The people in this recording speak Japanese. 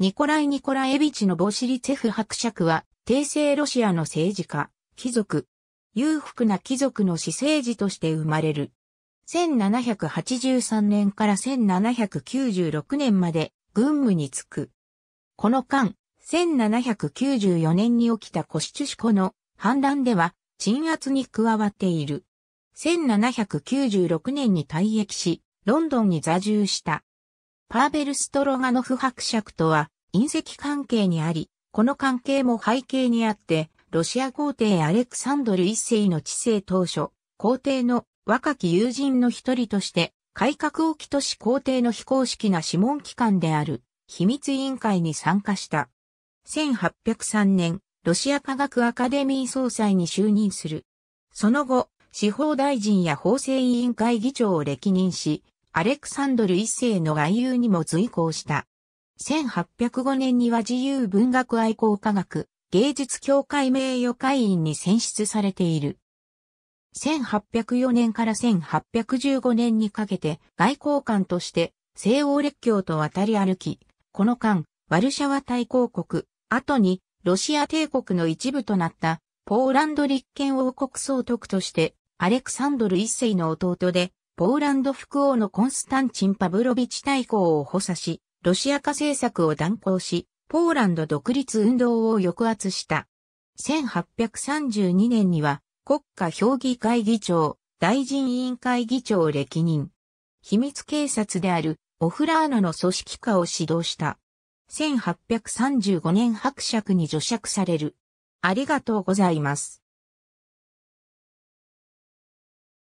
ニコライ・ニコラエビチのボシリツェフ伯爵は、帝政ロシアの政治家、貴族、裕福な貴族の私政治として生まれる。1783年から1796年まで軍務に就く。この間、1794年に起きたコシチュシコの反乱では鎮圧に加わっている。1796年に退役し、ロンドンに座住した。パーベル・ストロガノフ伯爵とは隕石関係にあり、この関係も背景にあって、ロシア皇帝アレクサンドル一世の治世当初、皇帝の若き友人の一人として、改革を起とし皇帝の非公式な諮問機関である秘密委員会に参加した。1803年、ロシア科学アカデミー総裁に就任する。その後、司法大臣や法制委員会議長を歴任し、アレクサンドル一世の外遊にも随行した。1805年には自由文学愛好科学、芸術協会名誉会員に選出されている。1804年から1815年にかけて外交官として西欧列強と渡り歩き、この間、ワルシャワ大公国、後にロシア帝国の一部となったポーランド立憲王国総督としてアレクサンドル一世の弟でポーランド副王のコンスタンチン・パブロビチ大公を補佐し、ロシア化政策を断行し、ポーランド独立運動を抑圧した。1832年には国家評議会議長、大臣委員会議長を歴任。秘密警察であるオフラーノの組織化を指導した。1835年伯爵に除爵される。ありがとうございます。